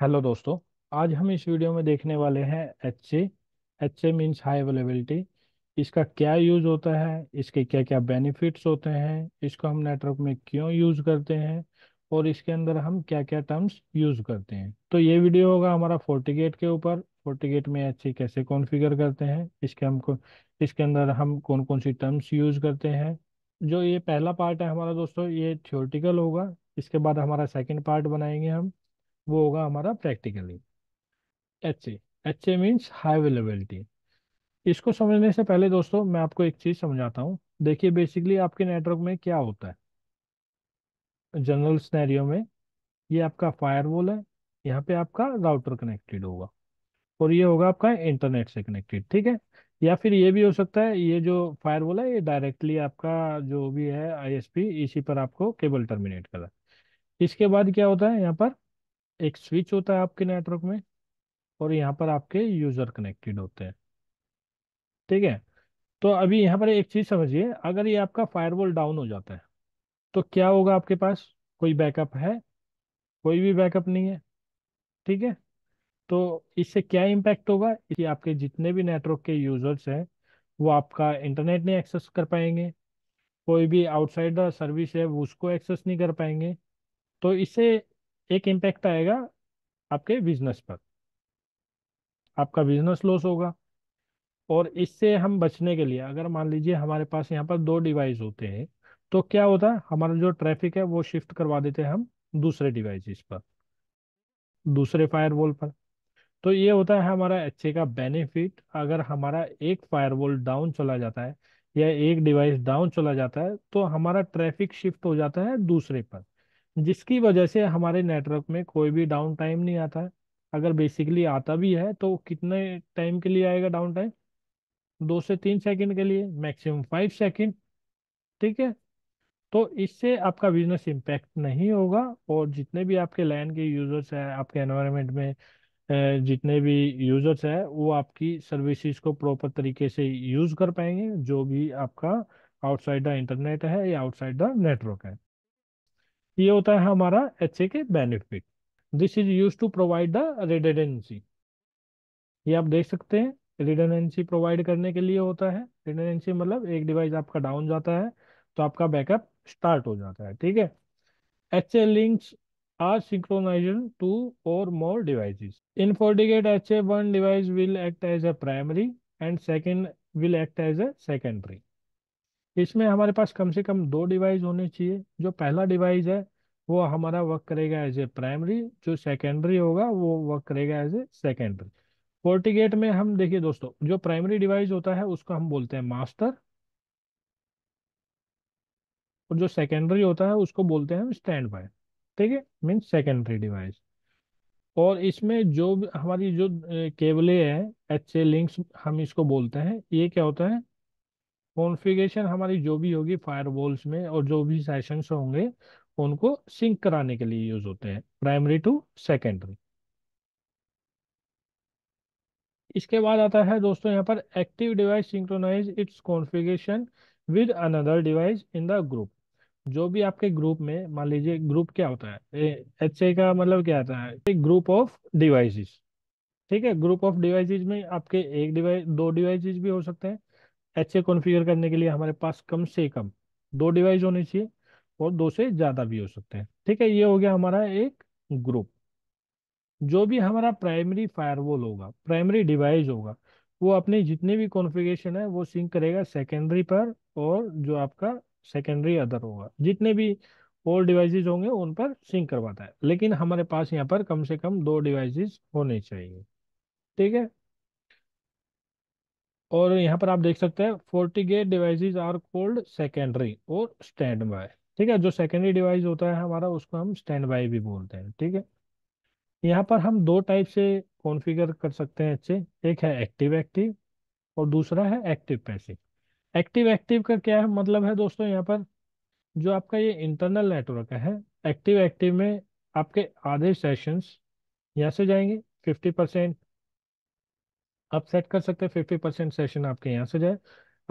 Hello दोस्तों आज हम इस वीडियो में देखने वाले हैं H A H A means high availability इसका क्या यूज़ होता है इसके क्या क्या बेनिफिट्स होते हैं इसको हम नेटवर्क में क्यों यूज़ करते हैं और इसके अंदर हम क्या क्या टर्म्स यूज़ करते हैं तो ये वीडियो होगा हमारा गेट के ऊपर गेट में एच ए कैसे कॉन्फ़िगर करते हैं इसके हम इसके अंदर हम कौन कौन सी टर्म्स यूज़ करते हैं जो ये पहला पार्ट है हमारा दोस्तों ये थियोरटिकल होगा इसके बाद हमारा सेकेंड पार्ट बनाएंगे हम वो होगा हमारा practically H A H A means high availability इसको समझने से पहले दोस्तों मैं आपको एक चीज़ समझाता हूँ देखिए बेसिकली आपके नेटवर्क में क्या होता है जनरल स्नैरियो में ये आपका फायरवॉल है यहाँ पे आपका राउटर कनेक्टेड होगा और ये होगा आपका इंटरनेट से कनेक्टेड ठीक है या फिर ये भी हो सकता है ये जो फायरवॉल है ये डायरेक्टली आपका जो भी है आईएसपी इसी पर आपको केबल टर्मिनेट करा इसके बाद क्या होता है यहाँ पर एक स्विच होता है आपके नेटवर्क में और यहाँ पर आपके यूजर कनेक्टेड होते हैं ठीक है तो अभी यहाँ पर एक चीज समझिए अगर ये आपका फायरवॉल डाउन हो जाता है तो क्या होगा आपके पास कोई बैकअप है कोई भी बैकअप नहीं है ठीक है तो इससे क्या इम्पैक्ट होगा कि आपके जितने भी नेटवर्क के यूजर्स हैं वो आपका इंटरनेट नहीं एक्सेस कर पाएंगे कोई भी आउटसाइडर सर्विस है वो उसको एक्सेस नहीं कर पाएंगे तो इससे एक इम्पैक्ट आएगा आपके बिजनेस पर आपका बिजनेस लॉस होगा और इससे हम बचने के लिए अगर मान लीजिए हमारे पास यहाँ पर दो डिवाइस होते हैं तो क्या होता है हमारा जो ट्रैफिक है वो शिफ्ट करवा देते हैं हम दूसरे डिवाइसेस पर दूसरे फायरवॉल पर तो ये होता है हमारा अच्छे का बेनिफिट अगर हमारा एक फायरवॉल डाउन चला जाता है या एक डिवाइस डाउन चला जाता है तो हमारा ट्रैफिक शिफ्ट हो जाता है दूसरे पर जिसकी वजह से हमारे नेटवर्क में कोई भी डाउन टाइम नहीं आता है अगर बेसिकली आता भी है तो कितने टाइम के लिए आएगा डाउन टाइम दो से तीन सेकंड के लिए मैक्सिमम फाइव सेकंड ठीक है तो इससे आपका बिजनेस इम्पैक्ट नहीं होगा और जितने भी आपके लैंड के यूजर्स हैं आपके एनवायरनमेंट में जितने भी यूजर्स हैं वो आपकी सर्विसेज को प्रॉपर तरीके से यूज़ कर पाएंगे जो भी आपका आउटसाइड द इंटरनेट है या आउटसाइड द नेटवर्क है ये होता है हमारा एच के benefit this is use to provide the redundancy ये आप देख सकते हैं रिडेंडेंसी प्रोवाइड करने के लिए होता है रिडेंडेंसी मतलब एक डिवाइस आपका डाउन जाता है तो आपका बैकअप स्टार्ट हो जाता है ठीक है H A links are synchronization two or more devices. H A one device will act as a primary and second will act as a secondary इसमें हमारे पास कम से कम दो डिवाइस होने चाहिए जो पहला डिवाइस है वो हमारा वर्क करेगा एज ए प्राइमरी जो सेकेंडरी होगा वो वर्क करेगा एज ए सेकेंडरी फोर्टिगेट में हम देखिए दोस्तों जो प्राइमरी डिवाइस होता है उसको हम बोलते हैं मास्टर और जो सेकेंडरी होता है उसको बोलते हैं हम स्टैंड बाय ठीक है मीन सेकेंडरी डिवाइस और इसमें जो हमारी जो केबले है एच ए लिंक्स हम इसको बोलते हैं ये क्या होता है कॉन्फ़िगरेशन हमारी जो भी होगी फायरवॉल्स में और जो भी सेशंस होंगे उनको सिंक कराने के लिए यूज होते हैं प्राइमरी टू सेकेंडरी इसके बाद आता है दोस्तों यहाँ पर active device synchronize its configuration with another device in the group जो भी आपके ग्रुप में मान लीजिए ग्रुप क्या होता है एच ए का मतलब क्या होता है ग्रुप ऑफ डिवाइसिस ठीक है ग्रुप ऑफ डिवाइसिस में आपके एक डिवाइस दो डिवाइसिस भी हो सकते हैं एच ए कॉन्फ़िगर करने के लिए हमारे पास कम से कम दो डिवाइस होने चाहिए और दो से ज़्यादा भी हो सकते हैं ठीक है ये हो गया हमारा एक ग्रुप जो भी हमारा प्राइमरी फायरवॉल होगा प्राइमरी डिवाइस होगा वो अपने जितनी भी कॉन्फ़िगरेशन है वो सिंक करेगा सेकेंडरी पर और जो आपका सेकेंडरी अदर होगा जितने भी और डिवाइसेस होंगे उन पर सिंक करवाता है लेकिन हमारे पास यहाँ पर कम से कम दो डिवाइसेस होने चाहिए ठीक है और यहाँ पर आप देख सकते हैं FortiGate devices are called secondary और स्टैंड बाय ठीक है जो सेकेंडरी डिवाइस होता है हमारा उसको हम स्टैंड बाय भी बोलते हैं ठीक है यहाँ पर हम दो टाइप से कॉन्फ़िगर कर सकते हैं अच्छे एक है एक्टिव एक्टिव और दूसरा है एक्टिव पैसिव एक्टिव एक्टिव का क्या है मतलब है दोस्तों यहाँ पर जो आपका ये इंटरनल नेटवर्क है एक्टिव एक्टिव में आपके आधे सेशंस यहाँ से जाएंगे फिफ्टी परसेंट आप सेट कर सकते हैं फिफ्टी परसेंट सेशन आपके यहाँ से जाए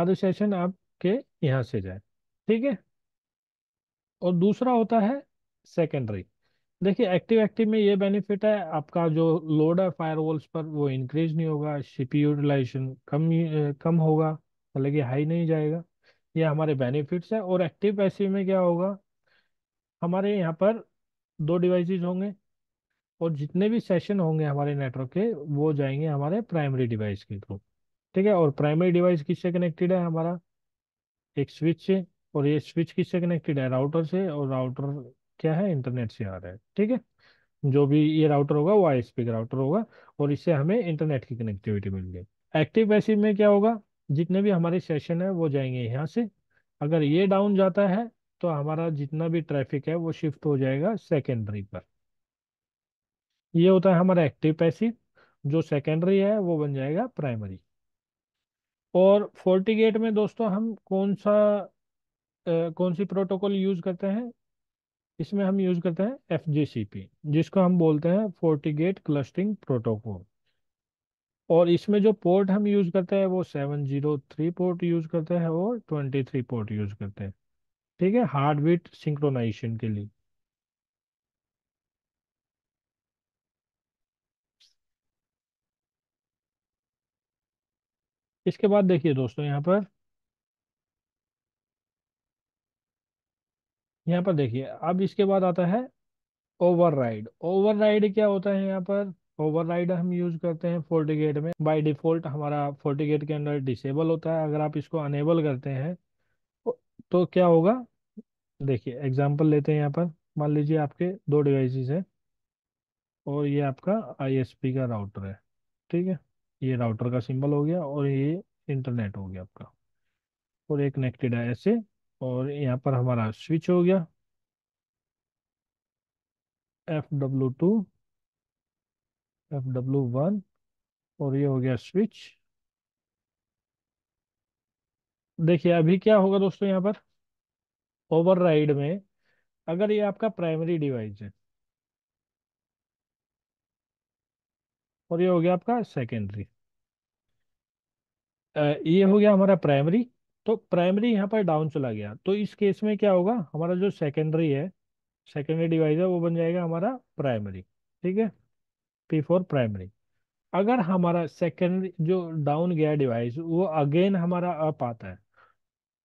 आधे सेशन आपके यहाँ से जाए ठीक है और दूसरा होता है सेकेंडरी देखिए एक्टिव एक्टिव में ये बेनिफिट है आपका जो लोड है फायर पर वो इंक्रीज नहीं होगा सीपी यूटिलाइजेशन कम कम होगा मतलब कि हाई नहीं जाएगा ये हमारे बेनिफिट्स है और एक्टिव पैसिव में क्या होगा हमारे यहाँ पर दो डिवाइसेस होंगे और जितने भी सेशन होंगे हमारे नेटवर्क के वो जाएंगे हमारे प्राइमरी डिवाइस के थ्रू ठीक है और प्राइमरी डिवाइस किससे कनेक्टेड है हमारा एक स्विच से और ये स्विच किससे कनेक्टेड है राउटर से और राउटर क्या है इंटरनेट से आ रहा है ठीक है जो भी ये राउटर होगा वो आई का राउटर होगा और इससे हमें इंटरनेट की कनेक्टिविटी मिल गई एक्टिव पैसिव में क्या होगा जितने भी हमारे सेशन है वो जाएंगे यहाँ से अगर ये डाउन जाता है तो हमारा जितना भी ट्रैफिक है वो शिफ्ट हो जाएगा सेकेंडरी पर ये होता है हमारा एक्टिव पैसिव जो सेकेंडरी है वो बन जाएगा प्राइमरी और फोर्टी गेट में दोस्तों हम कौन सा आ, कौन सी प्रोटोकॉल यूज करते हैं इसमें हम यूज करते हैं एफ जिसको हम बोलते हैं फोर्टी गेट क्लस्टिंग प्रोटोकॉल और इसमें जो पोर्ट हम यूज करते हैं वो seven zero three port use करते हैं और ट्वेंटी थ्री पोर्ट यूज करते हैं ठीक है हार्ड बीट सिंक्रोनाइजेशन के लिए इसके बाद देखिए दोस्तों यहाँ पर यहाँ पर देखिए अब इसके बाद आता है ओवरराइड ओवरराइड क्या होता है यहाँ पर ओवरराइड हम यूज करते हैं फोर्टिगेट में बाय डिफॉल्ट हमारा फोर्टिगेट के अंदर डिसेबल होता है अगर आप इसको अनेबल करते हैं तो क्या होगा देखिए एग्जाम्पल लेते हैं यहाँ पर मान लीजिए आपके दो डिवाइसेस हैं और ये आपका आईएसपी का राउटर है ठीक है ये राउटर का सिंबल हो गया और ये इंटरनेट हो गया आपका और ये कनेक्टेड है ऐसे और यहाँ पर हमारा स्विच हो गया F W two F W one और ये हो गया स्विच देखिए अभी क्या होगा दोस्तों यहाँ पर ओवरराइड में अगर ये आपका प्राइमरी डिवाइस है और ये हो गया आपका सेकेंडरी ये हो गया हमारा प्राइमरी तो प्राइमरी यहाँ पर डाउन चला गया तो इस केस में क्या होगा हमारा जो सेकेंडरी है सेकेंडरी डिवाइस है वो बन जाएगा हमारा प्राइमरी ठीक है पी फोर प्राइमरी अगर हमारा सेकेंडरी जो डाउन गया डिवाइस वो अगेन हमारा अप आता है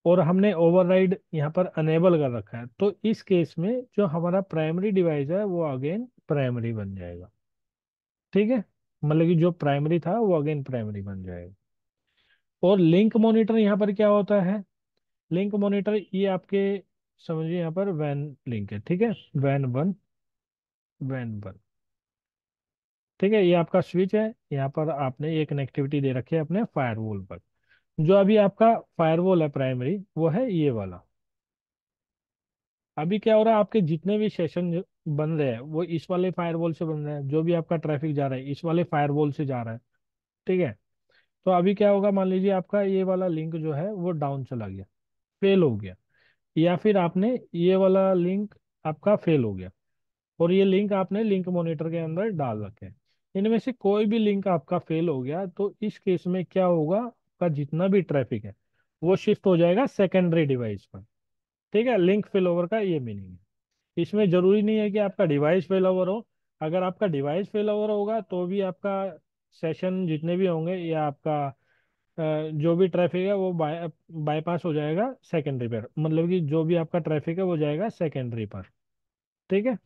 और हमने ओवरराइड यहाँ पर अनेबल कर रखा है तो इस केस में जो हमारा प्राइमरी डिवाइस है वो अगेन प्राइमरी बन जाएगा ठीक है मतलब कि जो प्राइमरी था वो अगेन प्राइमरी बन जाएगा और लिंक मॉनिटर यहाँ पर क्या होता है लिंक मॉनिटर ये आपके समझिए यहाँ पर वैन लिंक है ठीक है वैन वन वैन वन ठीक है ये आपका स्विच है यहाँ पर आपने ये कनेक्टिविटी दे रखी है अपने फायरवॉल पर जो अभी आपका फायरवॉल है प्राइमरी वो है ये वाला अभी क्या हो रहा है आपके जितने भी सेशन बन रहे हैं वो इस वाले फायरवॉल से बन रहे हैं जो भी आपका ट्रैफिक जा रहा है इस वाले फायरवॉल से जा रहा है ठीक है तो अभी क्या होगा मान लीजिए आपका ये वाला लिंक जो है वो डाउन चला गया फेल हो गया या फिर आपने ये वाला लिंक आपका फेल हो गया और ये लिंक आपने लिंक मोनिटर के अंदर डाल रखे हैं इनमें से कोई भी लिंक आपका फेल हो गया तो इस केस में क्या होगा आपका जितना भी ट्रैफिक है वो शिफ्ट हो जाएगा सेकेंडरी डिवाइस पर ठीक है लिंक फेल ओवर का ये मीनिंग है इसमें जरूरी नहीं है कि आपका डिवाइस फेल ओवर हो अगर आपका डिवाइस फेल ओवर होगा तो भी आपका सेशन जितने भी होंगे या आपका जो भी ट्रैफिक है वो बाय बाईपास हो जाएगा सेकेंडरी पर मतलब कि जो भी आपका ट्रैफिक है वो जाएगा सेकेंडरी पर ठीक है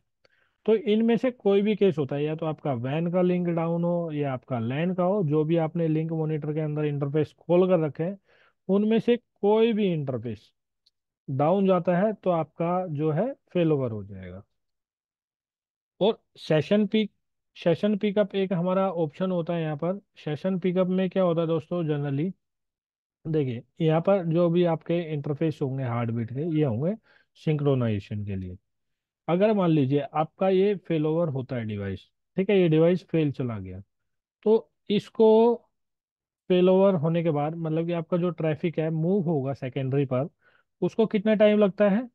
तो इनमें से कोई भी केस होता है या तो आपका वैन का लिंक डाउन हो या आपका लैन का हो जो भी आपने लिंक मॉनिटर के अंदर इंटरफेस खोल कर रखे हैं उनमें से कोई भी इंटरफेस डाउन जाता है तो आपका जो है फेल ओवर हो जाएगा और सेशन पिक सेशन पिकअप एक हमारा ऑप्शन होता है यहाँ पर सेशन पिकअप में क्या होता है दोस्तों जनरली देखिए यहाँ पर जो भी आपके इंटरफेस होंगे हार्ट बीट के ये होंगे सिंक्रोनाइजेशन के लिए अगर मान लीजिए आपका ये फेल ओवर होता है डिवाइस ठीक है ये डिवाइस फेल चला गया तो इसको फेल ओवर होने के बाद मतलब कि आपका जो ट्रैफिक है मूव होगा सेकेंडरी पर उसको कितना टाइम लगता है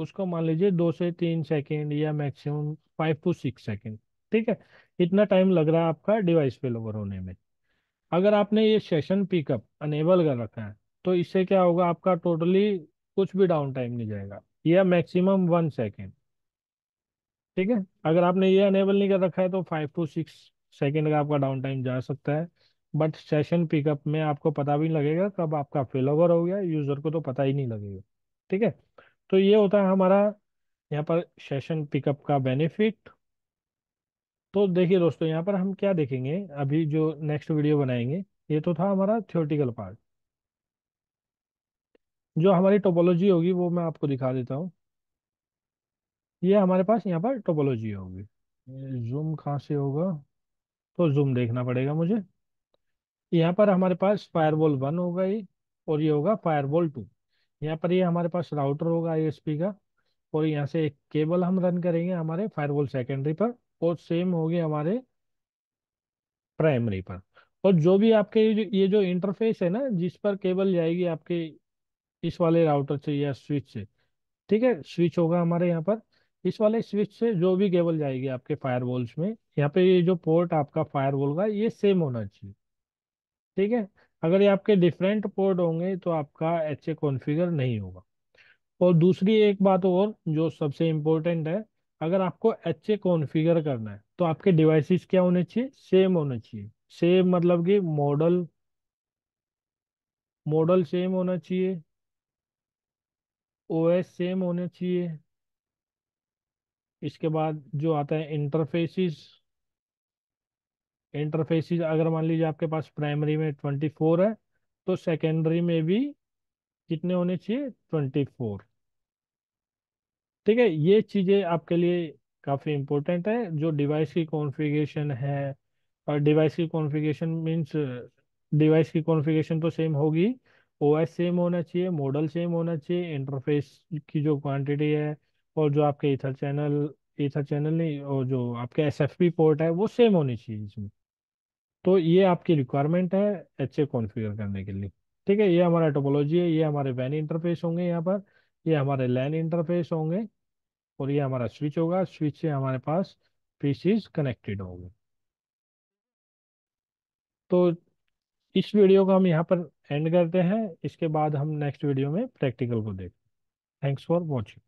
उसको मान लीजिए दो से तीन सेकेंड या maximum five to six second ठीक है इतना टाइम लग रहा है आपका डिवाइस फेल ओवर होने में अगर आपने ये सेशन पिकअप अनेबल कर रखा है तो इससे क्या होगा आपका टोटली कुछ भी डाउन टाइम नहीं जाएगा या मैक्सिमम वन सेकेंड ठीक है अगर आपने ये अनेबल नहीं कर रखा है तो फाइव टू सिक्स सेकेंड का आपका डाउन टाइम जा सकता है बट सेशन पिकअप में आपको पता भी नहीं लगेगा कब आपका फेल ओवर हो गया यूजर को तो पता ही नहीं लगेगा ठीक है तो ये होता है हमारा यहाँ पर सेशन पिकअप का बेनिफिट तो देखिए दोस्तों यहाँ पर हम क्या देखेंगे अभी जो नेक्स्ट वीडियो बनाएंगे ये तो था हमारा थियोटिकल पार्ट जो हमारी टोपोलॉजी होगी वो मैं आपको दिखा देता हूँ ये हमारे पास यहाँ पर टोपोलॉजी होगी जूम कहाँ से होगा तो जूम देखना पड़ेगा मुझे यहाँ पर हमारे पास फायरवॉल वन होगा ये और ये होगा फायरवॉल टू यहाँ पर ये हमारे पास राउटर होगा आईएसपी का और यहाँ से एक केबल हम रन करेंगे हमारे फायरवॉल सेकेंडरी पर और सेम होगी हमारे प्राइमरी पर और जो भी आपके ये जो इंटरफेस है ना जिस पर केबल जाएगी आपके इस वाले राउटर से या स्विच से ठीक है स्विच होगा हमारे यहाँ पर इस वाले स्विच से जो भी केबल जाएगी आपके फायरवॉल्स में यहाँ पे ये जो पोर्ट आपका फायरवॉल का ये सेम होना चाहिए ठीक है अगर ये आपके डिफरेंट पोर्ट होंगे तो आपका एच ए कॉन्फ़िगर नहीं होगा और दूसरी एक बात और जो सबसे इम्पोर्टेंट है अगर आपको एच ए कॉन्फ़िगर करना है तो आपके डिवाइसेस क्या होने चाहिए सेम होने चाहिए सेम मतलब कि मॉडल मॉडल सेम होना चाहिए ओएस सेम होना चाहिए इसके बाद जो आता है इंटरफेसिस इंटरफेसिस अगर मान लीजिए आपके पास प्राइमरी में ट्वेंटी फोर है तो सेकेंडरी में भी कितने होने चाहिए ट्वेंटी फोर ठीक है ये चीज़ें आपके लिए काफ़ी इम्पोर्टेंट है जो डिवाइस की कॉन्फ़िगरेशन है और डिवाइस की कॉन्फ़िगरेशन मीन्स डिवाइस की कॉन्फ़िगरेशन तो सेम होगी ओएस सेम होना चाहिए मॉडल सेम होना चाहिए इंटरफेस की जो क्वांटिटी है और जो आपके इथर चैनल इथर चैनल नहीं और जो आपके एसएफपी पोर्ट है वो सेम होनी चाहिए इसमें तो ये आपकी रिक्वायरमेंट है एच ए कॉन्फ़िगर करने के लिए ठीक है ये हमारा टोपोलॉजी है ये हमारे वैन इंटरफेस होंगे यहाँ पर ये हमारे लैन इंटरफेस होंगे और ये हमारा स्विच होगा स्विच से हमारे पास पीसीज कनेक्टेड होंगे तो इस वीडियो को हम यहाँ पर एंड करते हैं इसके बाद हम नेक्स्ट वीडियो में प्रैक्टिकल को देखें थैंक्स फॉर वॉचिंग